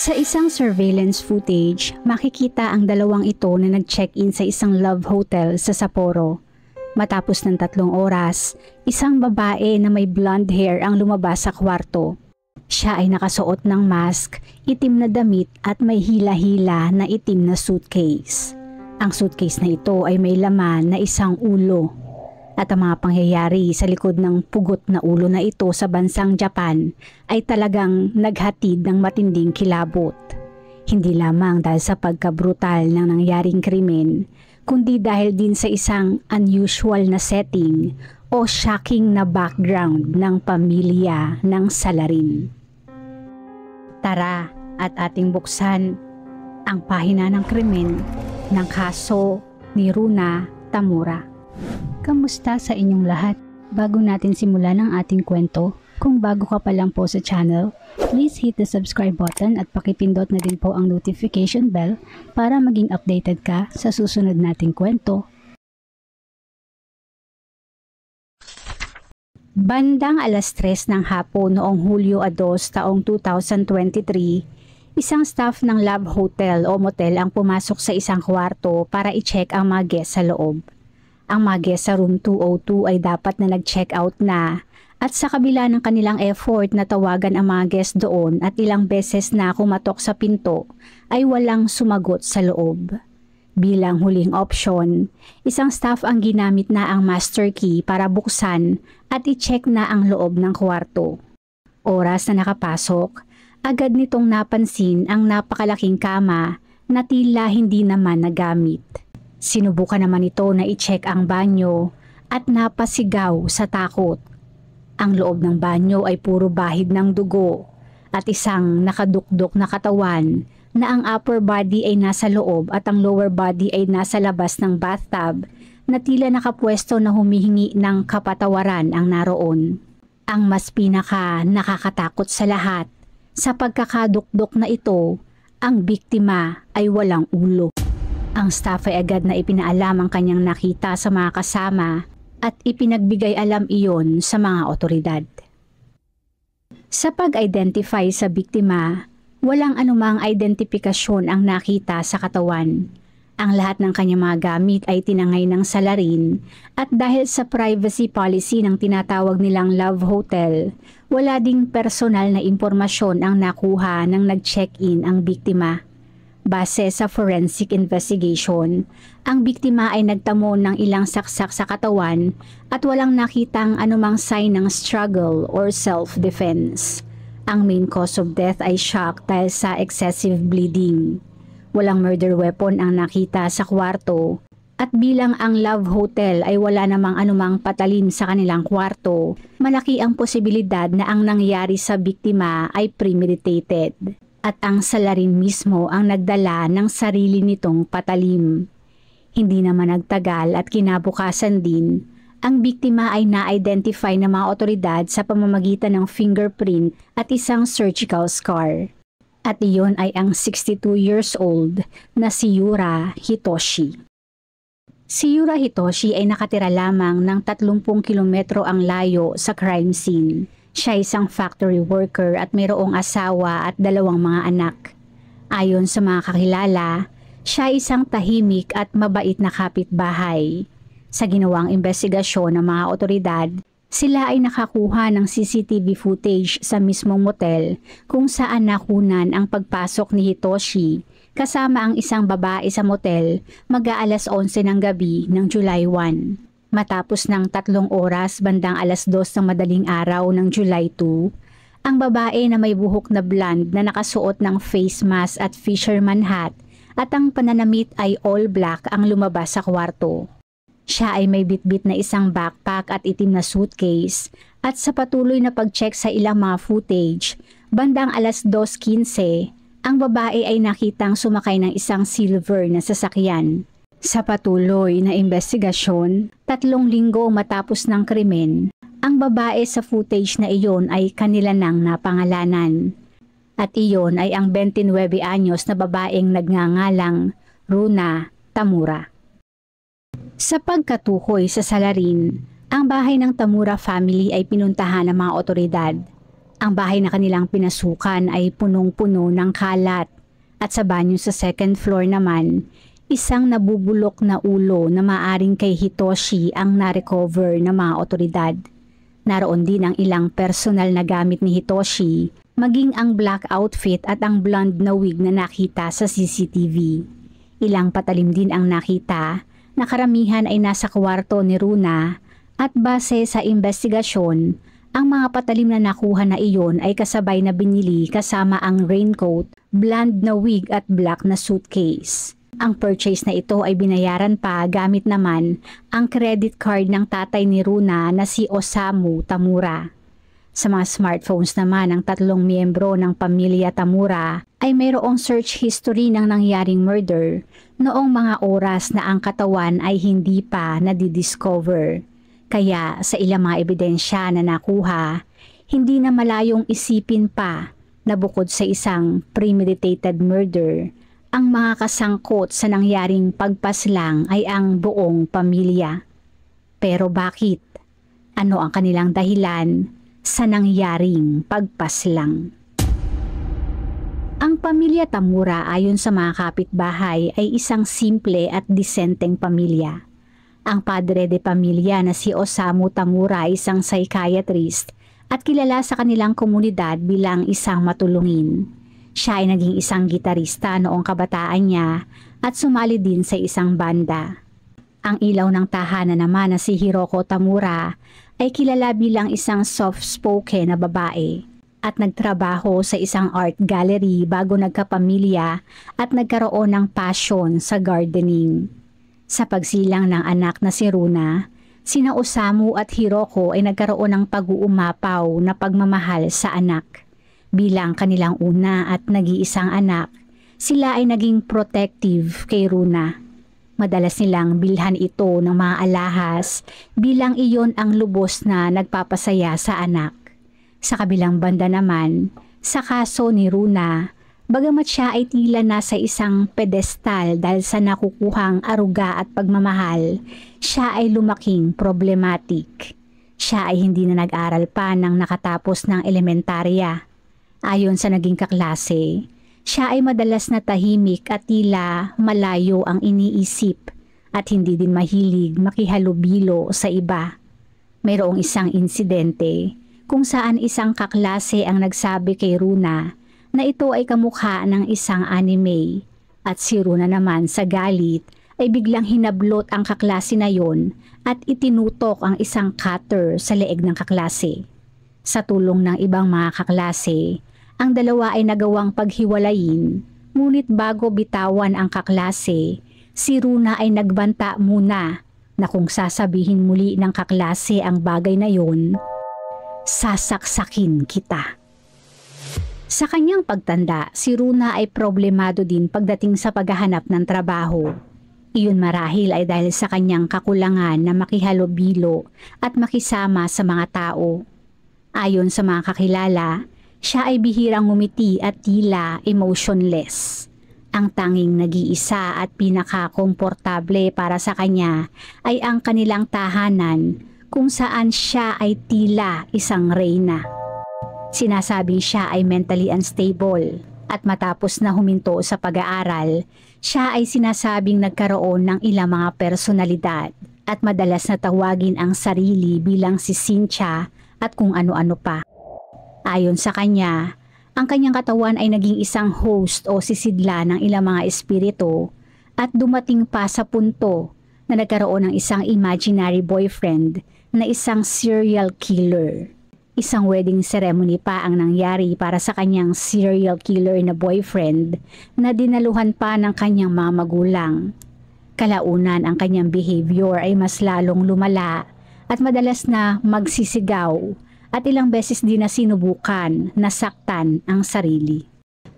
Sa isang surveillance footage, makikita ang dalawang ito na nag-check-in sa isang love hotel sa Sapporo. Matapos ng tatlong oras, isang babae na may blonde hair ang lumabas sa kwarto. Siya ay nakasuot ng mask, itim na damit at may hila-hila na itim na suitcase. Ang suitcase na ito ay may laman na isang ulo at ang mga pangyayari sa likod ng pugot na ulo na ito sa bansang Japan ay talagang naghatid ng matinding kilabot. Hindi lamang dahil sa pagkabrutal ng nangyaring krimen, kundi dahil din sa isang unusual na setting o shocking na background ng pamilya ng salarin. Tara at ating buksan ang pahina ng krimen ng kaso ni Runa Tamura. Kamusta sa inyong lahat? Bago natin simulan ang ating kwento, kung bago ka pa lang po sa channel, please hit the subscribe button at pakipindot na din po ang notification bell para maging updated ka sa susunod nating kwento. Bandang alas 3 ng hapon noong Hulyo 2 taong 2023, isang staff ng Love Hotel o Motel ang pumasok sa isang kwarto para i-check ang mga guests sa loob. Ang mga guest sa room 202 ay dapat na nag-check out na at sa kabila ng kanilang effort na tawagan ang mga guest doon at ilang beses na kumatok sa pinto ay walang sumagot sa loob. Bilang huling option, isang staff ang ginamit na ang master key para buksan at i-check na ang loob ng kwarto. Oras na nakapasok, agad nitong napansin ang napakalaking kama na tila hindi naman nagamit. Sinubukan naman ito na i-check ang banyo at napasigaw sa takot. Ang loob ng banyo ay puro bahid ng dugo at isang nakadukdok na katawan na ang upper body ay nasa loob at ang lower body ay nasa labas ng bathtub na tila nakapwesto na humihingi ng kapatawaran ang naroon. Ang mas pinaka nakakatakot sa lahat sa pagkakadukdok na ito, ang biktima ay walang ulo. Ang staff ay agad na ipinaalam ang kanyang nakita sa mga kasama at ipinagbigay alam iyon sa mga otoridad. Sa pag-identify sa biktima, walang anumang identifikasyon ang nakita sa katawan. Ang lahat ng kanyang mga gamit ay tinangay ng salarin at dahil sa privacy policy ng tinatawag nilang Love Hotel, wala ding personal na impormasyon ang nakuha nang nag-check-in ang biktima. Base sa forensic investigation, ang biktima ay nagtamo ng ilang saksak sa katawan at walang nakitang anumang sign ng struggle or self-defense. Ang main cause of death ay shock dahil sa excessive bleeding. Walang murder weapon ang nakita sa kwarto at bilang ang Love Hotel ay wala namang anumang patalim sa kanilang kwarto, malaki ang posibilidad na ang nangyari sa biktima ay premeditated at ang salarin mismo ang nagdala ng sarili nitong patalim. Hindi naman nagtagal at kinabukasan din, ang biktima ay na-identify ng mga otoridad sa pamamagitan ng fingerprint at isang surgical scar. At iyon ay ang 62 years old na si Yura Hitoshi. Si Yura Hitoshi ay nakatira lamang ng 30 kilometro ang layo sa crime scene siya isang factory worker at mayroong asawa at dalawang mga anak. Ayon sa mga kakilala, siya isang tahimik at mabait na kapitbahay. Sa ginawang investigasyon ng mga otoridad, sila ay nakakuha ng CCTV footage sa mismong motel kung saan nakunan ang pagpasok ni Hitoshi kasama ang isang babae sa motel mag-aalas 11 ng gabi ng July 1. Matapos ng tatlong oras bandang alas dos ng madaling araw ng July 2, ang babae na may buhok na blonde na nakasuot ng face mask at fisherman hat at ang pananamit ay all black ang lumabas sa kwarto. Siya ay may bitbit na isang backpack at itim na suitcase at sa patuloy na pag-check sa ilang mga footage, bandang alas 2.15, ang babae ay nakitang sumakay ng isang silver na sasakyan sa patuloy na investigasyon, tatlong linggo matapos ng krimen, ang babae sa footage na iyon ay kanila nang napangalanan. At iyon ay ang 29 anyos na babaeng nagngangalang Runa Tamura. Sa pagkatukoy sa salarin, ang bahay ng Tamura family ay pinuntahan ng mga otoridad. Ang bahay na kanilang pinasukan ay punong-puno ng kalat at sa banyo sa second floor naman isang nabubulok na ulo na maaring kay Hitoshi ang narecover ng mga otoridad. Naroon din ang ilang personal na gamit ni Hitoshi, maging ang black outfit at ang blonde na wig na nakita sa CCTV. Ilang patalim din ang nakita na karamihan ay nasa kwarto ni Runa at base sa investigasyon, ang mga patalim na nakuha na iyon ay kasabay na binili kasama ang raincoat, blonde na wig at black na suitcase. Ang purchase na ito ay binayaran pa gamit naman ang credit card ng tatay ni Runa na si Osamu Tamura. Sa mga smartphones naman ng tatlong miyembro ng pamilya Tamura ay mayroong search history ng nangyaring murder noong mga oras na ang katawan ay hindi pa nadidiscover. Kaya sa ilang mga ebidensya na nakuha, hindi na malayong isipin pa na bukod sa isang premeditated murder ang mga kasangkot sa nangyaring pagpaslang ay ang buong pamilya. Pero bakit? Ano ang kanilang dahilan sa nangyaring pagpaslang? Ang pamilya Tamura ayon sa mga kapitbahay ay isang simple at disenteng pamilya. Ang padre de pamilya na si Osamu Tamura ay isang psychiatrist at kilala sa kanilang komunidad bilang isang matulungin. Siya ay naging isang gitarista noong kabataan niya at sumali din sa isang banda. Ang ilaw ng tahanan naman na si Hiroko Tamura ay kilala bilang isang soft-spoken na babae at nagtrabaho sa isang art gallery bago nagkapamilya at nagkaroon ng passion sa gardening. Sa pagsilang ng anak na si Runa, sina Osamu at Hiroko ay nagkaroon ng pag-uumapaw na pagmamahal sa anak bilang kanilang una at nag-iisang anak, sila ay naging protective kay Runa. Madalas nilang bilhan ito ng mga alahas bilang iyon ang lubos na nagpapasaya sa anak. Sa kabilang banda naman, sa kaso ni Runa, bagamat siya ay tila nasa isang pedestal dahil sa nakukuhang aruga at pagmamahal, siya ay lumaking problematic. Siya ay hindi na nag-aral pa nang nakatapos ng elementarya Ayon sa naging kaklase, siya ay madalas na tahimik at tila malayo ang iniisip at hindi din mahilig makihalubilo sa iba. Mayroong isang insidente kung saan isang kaklase ang nagsabi kay Runa na ito ay kamukha ng isang anime at si Runa naman sa galit ay biglang hinablot ang kaklase na yon at itinutok ang isang cutter sa leeg ng kaklase. Sa tulong ng ibang mga kaklase, ang dalawa ay nagawang paghiwalayin, ngunit bago bitawan ang kaklase, si Runa ay nagbanta muna na kung sasabihin muli ng kaklase ang bagay na yon, sasaksakin kita. Sa kanyang pagtanda, si Runa ay problemado din pagdating sa paghahanap ng trabaho. Iyon marahil ay dahil sa kanyang kakulangan na makihalobilo at makisama sa mga tao. Ayon sa mga kakilala, siya ay bihirang ngumiti at tila emotionless. Ang tanging nag-iisa at pinakakomportable para sa kanya ay ang kanilang tahanan kung saan siya ay tila isang reyna. Sinasabing siya ay mentally unstable at matapos na huminto sa pag-aaral, siya ay sinasabing nagkaroon ng ilang mga personalidad at madalas na tawagin ang sarili bilang si Cynthia at kung ano-ano pa. Ayon sa kanya, ang kanyang katawan ay naging isang host o sisidla ng ilang mga espiritu at dumating pa sa punto na nagkaroon ng isang imaginary boyfriend na isang serial killer. Isang wedding ceremony pa ang nangyari para sa kanyang serial killer na boyfriend na dinaluhan pa ng kanyang mga magulang. Kalaunan ang kanyang behavior ay mas lalong lumala at madalas na magsisigaw at ilang beses din na sinubukan nasaktan ang sarili.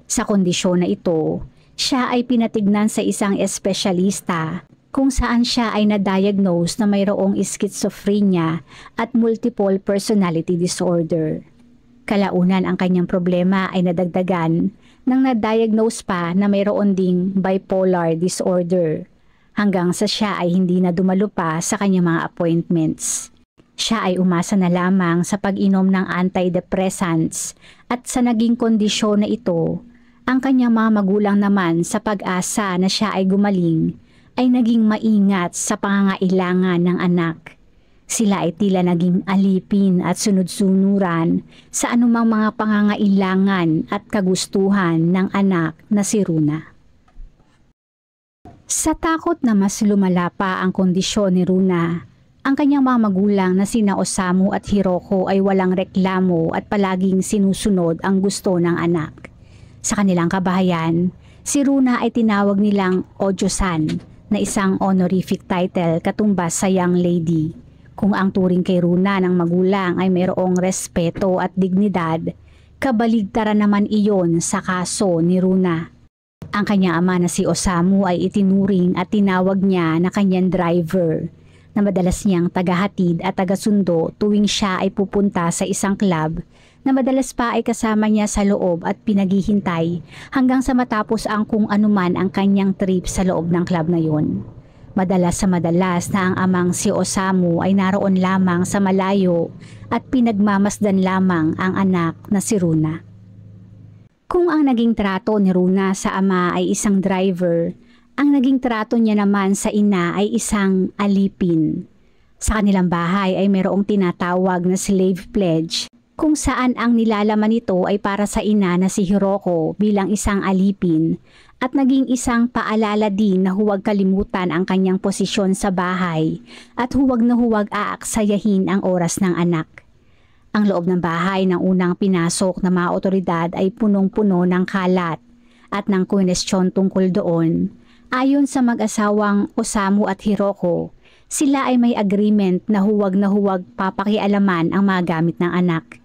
Sa kondisyon na ito, siya ay pinatignan sa isang espesyalista kung saan siya ay na-diagnose na mayroong schizophrenia at multiple personality disorder. Kalaunan ang kanyang problema ay nadagdagan nang na-diagnose pa na mayroon ding bipolar disorder hanggang sa siya ay hindi na dumalo pa sa kanyang mga appointments siya ay umasa na lamang sa pag-inom ng antidepressants at sa naging kondisyon na ito, ang kanyang mga magulang naman sa pag-asa na siya ay gumaling ay naging maingat sa pangangailangan ng anak. Sila ay tila naging alipin at sunod-sunuran sa anumang mga pangangailangan at kagustuhan ng anak na si Runa. Sa takot na mas lumala pa ang kondisyon ni Runa, ang kanyang mga magulang na sina Osamu at Hiroko ay walang reklamo at palaging sinusunod ang gusto ng anak. Sa kanilang kabahayan, si Runa ay tinawag nilang Ojo-san na isang honorific title katumbas sa young lady. Kung ang turing kay Runa ng magulang ay mayroong respeto at dignidad, kabaligtaran naman iyon sa kaso ni Runa. Ang kanyang ama na si Osamu ay itinuring at tinawag niya na kanyang driver na madalas niyang tagahatid at tagasundo tuwing siya ay pupunta sa isang club na madalas pa ay kasama niya sa loob at pinaghihintay hanggang sa matapos ang kung anuman ang kanyang trip sa loob ng club na yon. Madalas sa madalas na ang amang si Osamu ay naroon lamang sa malayo at pinagmamasdan lamang ang anak na si Runa. Kung ang naging trato ni Runa sa ama ay isang driver ang naging trato niya naman sa ina ay isang alipin. Sa kanilang bahay ay merong tinatawag na slave pledge kung saan ang nilalaman nito ay para sa ina na si Hiroko bilang isang alipin at naging isang paalala din na huwag kalimutan ang kanyang posisyon sa bahay at huwag na huwag aaksayahin ang oras ng anak. Ang loob ng bahay ng unang pinasok na mga otoridad ay punong-puno ng kalat at ng kwestyon tungkol doon Ayon sa mag-asawang Osamu at Hiroko, sila ay may agreement na huwag na huwag papakialaman ang mga gamit ng anak.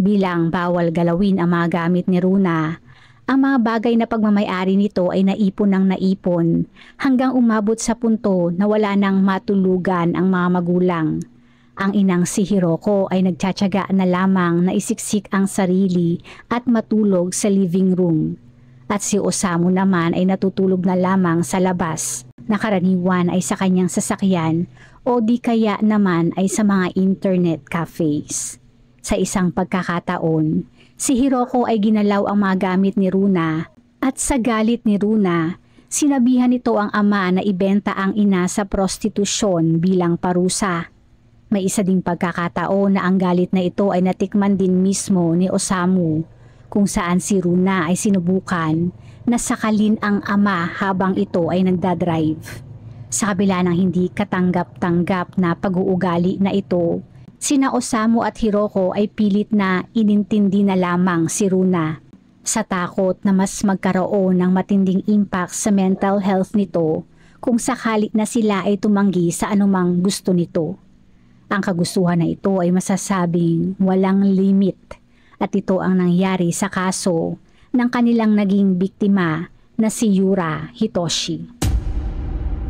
Bilang bawal galawin ang mga gamit ni Runa, ang mga bagay na pagmamayari nito ay naipon ng naipon hanggang umabot sa punto na wala nang matulugan ang mga magulang. Ang inang si Hiroko ay nagtsatsaga na lamang na isiksik ang sarili at matulog sa living room at si Osamu naman ay natutulog na lamang sa labas Nakaraniwan ay sa kanyang sasakyan o di kaya naman ay sa mga internet cafes. Sa isang pagkakataon, si Hiroko ay ginalaw ang mga gamit ni Runa at sa galit ni Runa, sinabihan nito ang ama na ibenta ang ina sa prostitusyon bilang parusa. May isa ding pagkakataon na ang galit na ito ay natikman din mismo ni Osamu kung saan si Runa ay sinubukan na sakalin ang ama habang ito ay nagdadrive. Sa kabila ng hindi katanggap-tanggap na pag-uugali na ito, sina Osamu at Hiroko ay pilit na inintindi na lamang si Runa sa takot na mas magkaroon ng matinding impact sa mental health nito kung sakali na sila ay tumanggi sa anumang gusto nito. Ang kagustuhan na ito ay masasabing walang limit at ito ang nangyari sa kaso ng kanilang naging biktima na si Yura Hitoshi.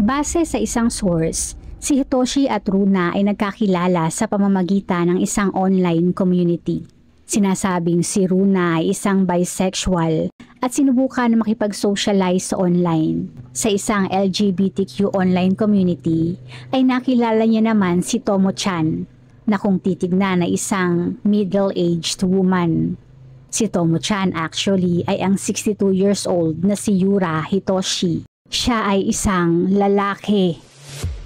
Base sa isang source, si Hitoshi at Runa ay nagkakilala sa pamamagitan ng isang online community. Sinasabing si Runa ay isang bisexual at sinubukan na makipag-socialize online. Sa isang LGBTQ online community ay nakilala niya naman si Tomo Chan na kung titignan na isang middle-aged woman. Si Tomo-chan actually ay ang 62 years old na si Yura Hitoshi. Siya ay isang lalaki.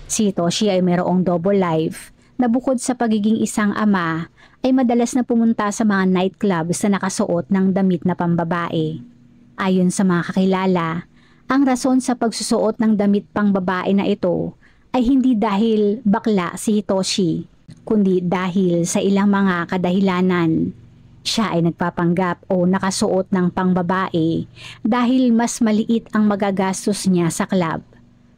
Si Hitoshi ay mayroong double life na bukod sa pagiging isang ama ay madalas na pumunta sa mga nightclubs na nakasuot ng damit na pambabae. Ayon sa mga kakilala, ang rason sa pagsusuot ng damit pang babae na ito ay hindi dahil bakla si Hitoshi kundi dahil sa ilang mga kadahilanan. Siya ay nagpapanggap o nakasuot ng pangbabae dahil mas maliit ang magagastos niya sa club.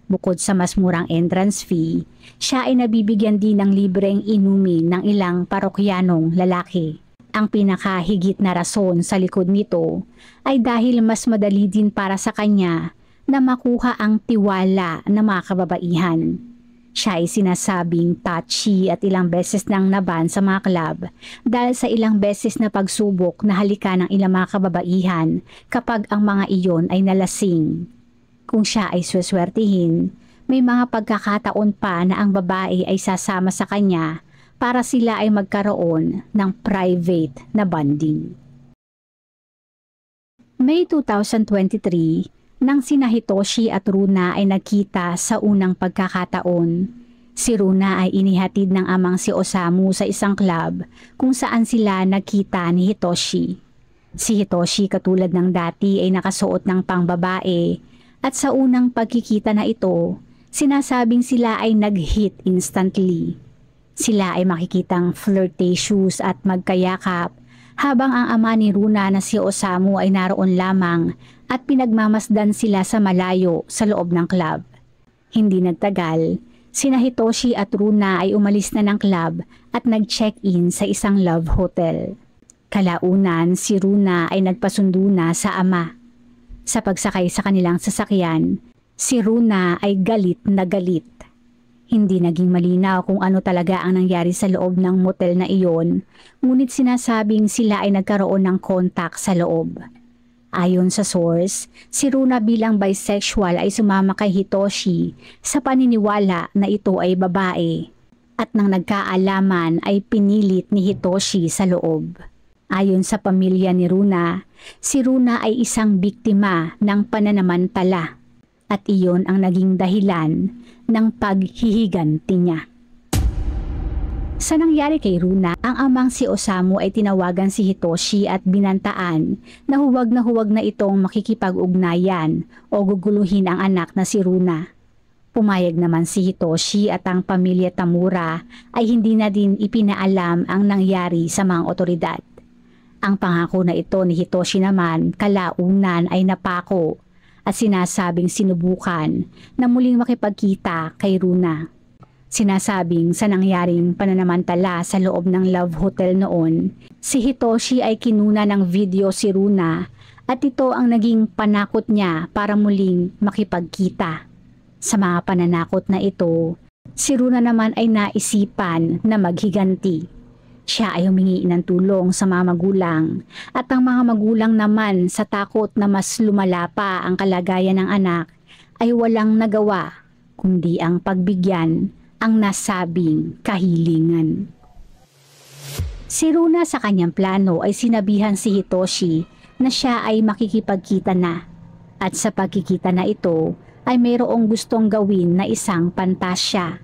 Bukod sa mas murang entrance fee, siya ay nabibigyan din ng libreng inumin ng ilang parokyanong lalaki. Ang pinakahigit na rason sa likod nito ay dahil mas madali din para sa kanya na makuha ang tiwala ng mga kababaihan. Siya ay sinasabing touchy at ilang beses nang naban sa mga club dahil sa ilang beses na pagsubok na halika ng ilang mga kababaihan kapag ang mga iyon ay nalasing. Kung siya ay sweswertihin, may mga pagkakataon pa na ang babae ay sasama sa kanya para sila ay magkaroon ng private na bonding. May 2023, nang sina Hitoshi at Runa ay nagkita sa unang pagkakataon, si Runa ay inihatid ng amang si Osamu sa isang club kung saan sila nagkita ni Hitoshi. Si Hitoshi katulad ng dati ay nakasuot ng pangbabae at sa unang pagkikita na ito, sinasabing sila ay nag-hit instantly. Sila ay makikitang flirtatious at magkayakap habang ang ama ni Runa na si Osamu ay naroon lamang at pinagmamasdan sila sa malayo sa loob ng club. Hindi nagtagal, sina Hitoshi at Runa ay umalis na ng club at nag-check-in sa isang love hotel. Kalaunan, si Runa ay nagpasundo na sa ama. Sa pagsakay sa kanilang sasakyan, si Runa ay galit na galit. Hindi naging malinaw kung ano talaga ang nangyari sa loob ng motel na iyon, ngunit sinasabing sila ay nagkaroon ng kontak sa loob. Ayon sa source, si Runa bilang bisexual ay sumama kay Hitoshi sa paniniwala na ito ay babae at nang nagkaalaman ay pinilit ni Hitoshi sa loob. Ayon sa pamilya ni Runa, si Runa ay isang biktima ng pananamantala at iyon ang naging dahilan ng paghihiganti niya. Sa nangyari kay Runa, ang amang si Osamu ay tinawagan si Hitoshi at binantaan na huwag na huwag na itong makikipag-ugnayan o guguluhin ang anak na si Runa. Pumayag naman si Hitoshi at ang pamilya Tamura ay hindi na din ipinaalam ang nangyari sa mga otoridad. Ang pangako na ito ni Hitoshi naman kalaunan ay napako at sinasabing sinubukan na muling makipagkita kay Runa. Sinasabing sa nangyaring pananamantala sa loob ng Love Hotel noon, si Hitoshi ay kinuna ng video si Runa at ito ang naging panakot niya para muling makipagkita. Sa mga pananakot na ito, si Runa naman ay naisipan na maghiganti. Siya ay humingi ng tulong sa mga magulang at ang mga magulang naman sa takot na mas lumala pa ang kalagayan ng anak ay walang nagawa kundi ang pagbigyan ang nasabing kahilingan. Si Runa sa kanyang plano ay sinabihan si Hitoshi na siya ay makikipagkita na at sa pagkikita na ito ay mayroong gustong gawin na isang pantasya.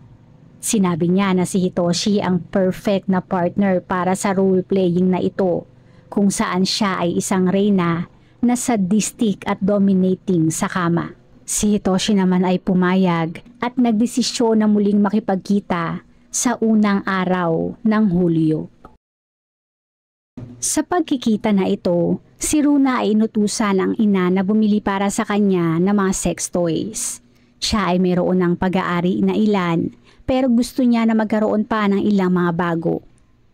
Sinabi niya na si Hitoshi ang perfect na partner para sa role-playing na ito kung saan siya ay isang reyna na sadistic at dominating sa kama. Si Hitoshi naman ay pumayag at nagdesisyon na muling makipagkita sa unang araw ng Hulyo. Sa pagkikita na ito, si Runa ay inutusan ang ina na bumili para sa kanya ng mga sex toys. Siya ay mayroon ng pag-aari na ilan pero gusto niya na magkaroon pa ng ilang mga bago.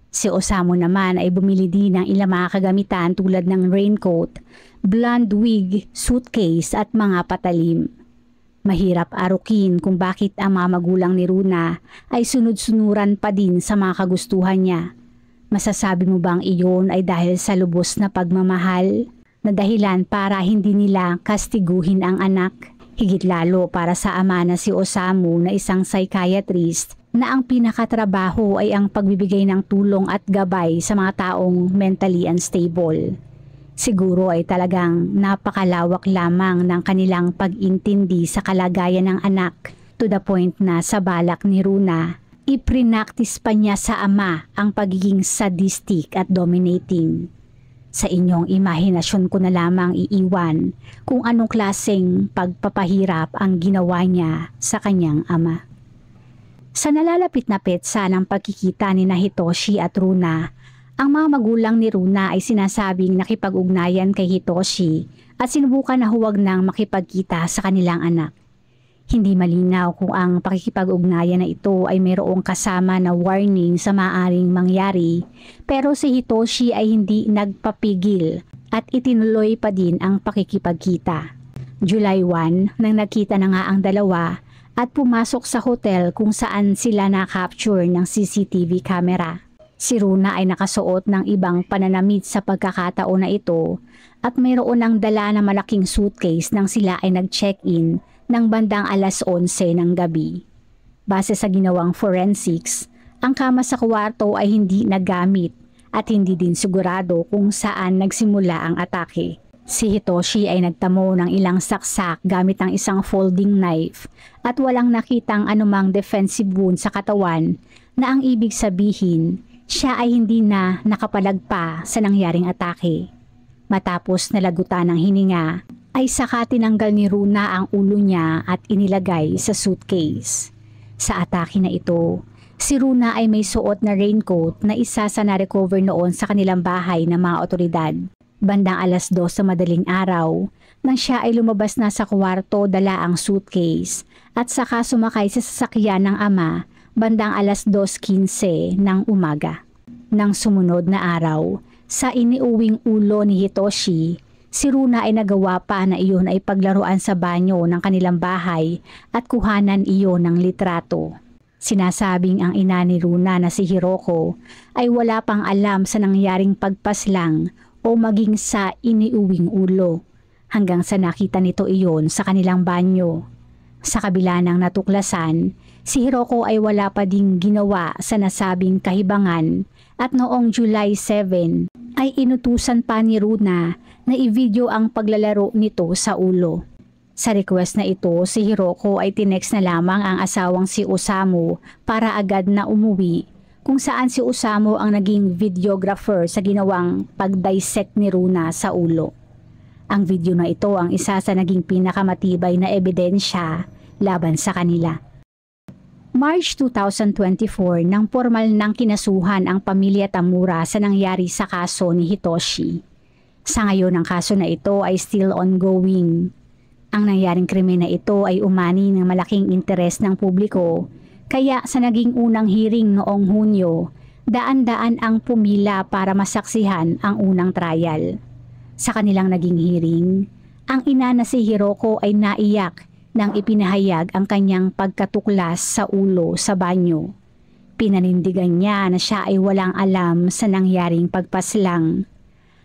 Si Osamu naman ay bumili din ng ilang mga kagamitan tulad ng raincoat, blonde wig, suitcase at mga patalim. Mahirap arukin kung bakit ang mga magulang ni Runa ay sunod-sunuran pa din sa mga kagustuhan niya. Masasabi mo bang iyon ay dahil sa lubos na pagmamahal? Na dahilan para hindi nila kastiguhin ang anak? Higit lalo para sa ama na si Osamu na isang psychiatrist na ang pinakatrabaho ay ang pagbibigay ng tulong at gabay sa mga taong mentally unstable. Siguro ay talagang napakalawak lamang ng kanilang pag-intindi sa kalagayan ng anak to the point na sa balak ni Runa, iprinaktis pa niya sa ama ang pagiging sadistic at dominating. Sa inyong imahinasyon ko na lamang iiwan kung anong klaseng pagpapahirap ang ginawa niya sa kanyang ama. Sa nalalapit na petsa ng pagkikita ni Hitoshi at Runa, ang mga magulang ni Runa ay sinasabing nakipag-ugnayan kay Hitoshi at sinubukan na huwag nang makipagkita sa kanilang anak. Hindi malinaw kung ang pakikipag-ugnayan na ito ay mayroong kasama na warning sa maaring mangyari pero si Hitoshi ay hindi nagpapigil at itinuloy pa din ang pakikipagkita. July 1, nang nakita na nga ang dalawa, at pumasok sa hotel kung saan sila na-capture ng CCTV camera. Si Runa ay nakasuot ng ibang pananamit sa pagkakataon na ito at mayroon ang dala na malaking suitcase nang sila ay nag-check-in ng bandang alas 11 ng gabi. Base sa ginawang forensics, ang kama sa kwarto ay hindi nagamit at hindi din sigurado kung saan nagsimula ang atake. Si Hitoshi ay nagtamo ng ilang saksak gamit ang isang folding knife at walang nakitang anumang defensive wound sa katawan na ang ibig sabihin siya ay hindi na nakapalagpa sa nangyaring atake. Matapos nalagutan ng hininga ay saka tinanggal ni Runa ang ulo niya at inilagay sa suitcase. Sa atake na ito, Si Runa ay may suot na raincoat na isa sa na-recover noon sa kanilang bahay ng mga otoridad. Bandang alas dos sa madaling araw, nang siya ay lumabas na sa kwarto dala ang suitcase at saka sumakay sa sasakyan ng ama bandang alas 2.15 ng umaga. Nang sumunod na araw, sa iniuwing ulo ni Hitoshi, si Runa ay nagawa pa na iyon ay paglaruan sa banyo ng kanilang bahay at kuhanan iyon ng litrato. Sinasabing ang ina ni Runa na si Hiroko ay wala pang alam sa nangyaring pagpaslang o maging sa iniuwing ulo hanggang sa nakita nito iyon sa kanilang banyo. Sa kabila ng natuklasan, si Hiroko ay wala pa ding ginawa sa nasabing kahibangan at noong July 7 ay inutusan pa ni Runa na i-video ang paglalaro nito sa ulo. Sa request na ito, si Hiroko ay tinext na lamang ang asawang si Osamu para agad na umuwi kung saan si Usamo ang naging videographer sa ginawang pagdissect ni Runa sa ulo. Ang video na ito ang isa sa naging pinakamatibay na ebidensya laban sa kanila. March 2024 nang formal nang kinasuhan ang pamilya Tamura sa nangyari sa kaso ni Hitoshi. Sa ngayon ang kaso na ito ay still ongoing. Ang nangyaring krimen na ito ay umani ng malaking interes ng publiko kaya sa naging unang hearing noong Hunyo, daan-daan ang pumila para masaksihan ang unang trial. Sa kanilang naging hearing, ang ina na si Hiroko ay naiyak nang ipinahayag ang kanyang pagkatuklas sa ulo sa banyo. Pinanindigan niya na siya ay walang alam sa nangyaring pagpaslang.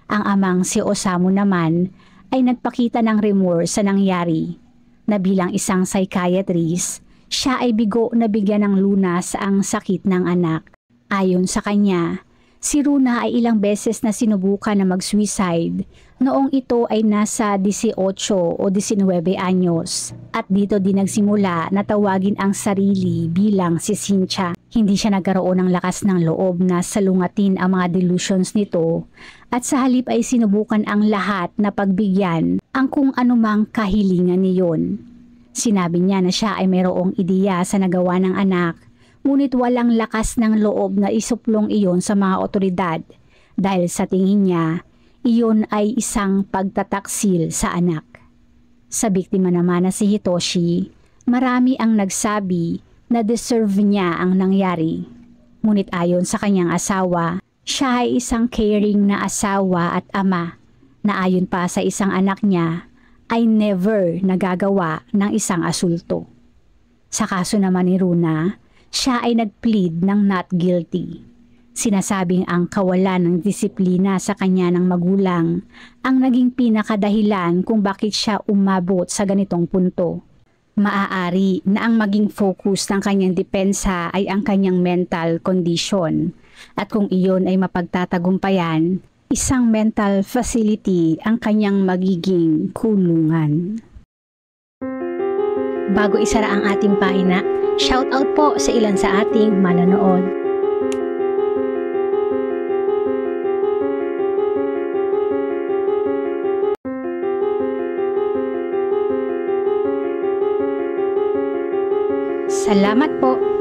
Ang amang si Osamu naman ay nagpakita ng remorse sa nangyari na bilang isang psychiatrist siya ay bigo na bigyan ng lunas ang sakit ng anak. Ayon sa kanya, si Runa ay ilang beses na sinubukan na mag-suicide noong ito ay nasa 18 o 19 anyos at dito din nagsimula na tawagin ang sarili bilang si Cynthia. Hindi siya nagkaroon ng lakas ng loob na salungatin ang mga delusions nito at sa halip ay sinubukan ang lahat na pagbigyan ang kung anumang kahilingan niyon. Sinabi niya na siya ay mayroong ideya sa nagawa ng anak, ngunit walang lakas ng loob na isuplong iyon sa mga otoridad dahil sa tingin niya, iyon ay isang pagtataksil sa anak. Sa biktima naman na si Hitoshi, marami ang nagsabi na deserve niya ang nangyari. Ngunit ayon sa kanyang asawa, siya ay isang caring na asawa at ama na ayon pa sa isang anak niya ay never nagagawa ng isang asulto. Sa kaso naman ni Runa, siya ay nagplead ng not guilty. Sinasabing ang kawalan ng disiplina sa kanya ng magulang ang naging pinakadahilan kung bakit siya umabot sa ganitong punto. Maaari na ang maging focus ng kanyang depensa ay ang kanyang mental condition at kung iyon ay mapagtatagumpayan, isang mental facility ang kanyang magiging kulungan. Bago isara ang ating pahina, shout out po sa ilan sa ating mananood. Salamat po